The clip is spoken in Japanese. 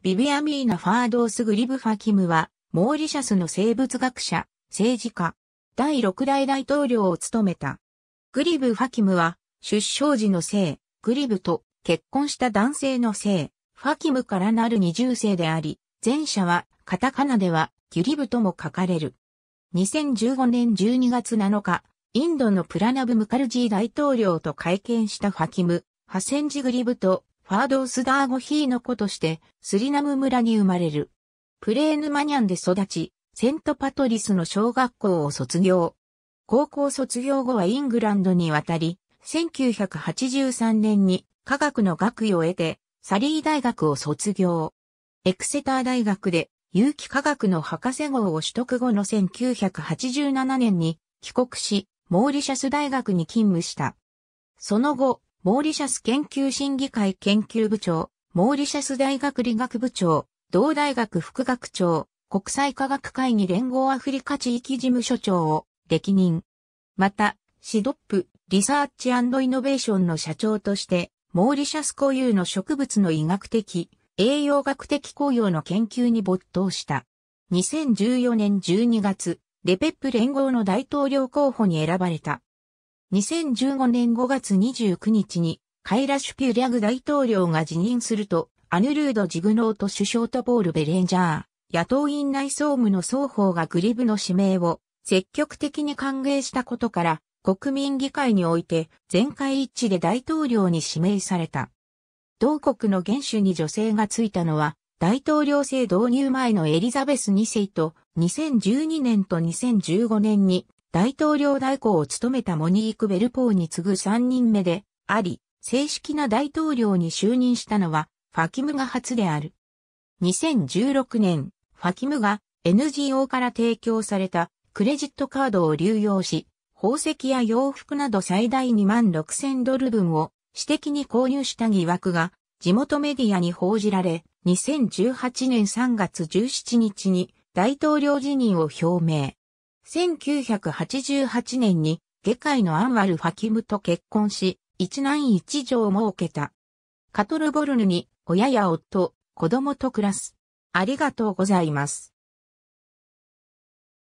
ビビアミーナ・ファードース・グリブ・ファキムは、モーリシャスの生物学者、政治家、第6代大統領を務めた。グリブ・ファキムは、出生時の生、グリブと結婚した男性の生。ファキムからなる二重生であり、前者は、カタカナでは、ギュリブとも書かれる。2015年12月7日、インドのプラナブ・ムカルジー大統領と会見したファキム、ハセンジ・グリブとファードースダーゴヒーの子として、スリナム村に生まれる。プレーヌマニャンで育ち、セントパトリスの小学校を卒業。高校卒業後はイングランドに渡り、1983年に科学の学位を得て、サリー大学を卒業。エクセター大学で有機化学の博士号を取得後の1987年に帰国し、モーリシャス大学に勤務した。その後、モーリシャス研究審議会研究部長、モーリシャス大学理学部長、同大学副学長、国際科学会議連合アフリカ地域事務所長を歴任。また、シドップ、リサーチイノベーションの社長として、モーリシャス固有の植物の医学的、栄養学的効用の研究に没頭した。2014年12月、レペップ連合の大統領候補に選ばれた。2015年5月29日にカイラ・シュピュリャグ大統領が辞任すると、アヌルード・ジグノート首相とポール・ベレンジャー、野党院内総務の双方がグリブの指名を積極的に歓迎したことから、国民議会において全会一致で大統領に指名された。同国の元首に女性がついたのは、大統領制導入前のエリザベス2世と2012年と2015年に大統領代行を務めたモニーク・ベルポーに次ぐ3人目であり、正式な大統領に就任したのは、ファキムが初である。2016年、ファキムが NGO から提供されたクレジットカードを流用し、宝石や洋服など最大2万6千ドル分を私的に購入した疑惑が地元メディアに報じられ、2018年3月17日に大統領辞任を表明。1988年に下界のアンワル・ファキムと結婚し、一男一女を設けた。カトルボルヌに親や夫、子供と暮らす。ありがとうございます。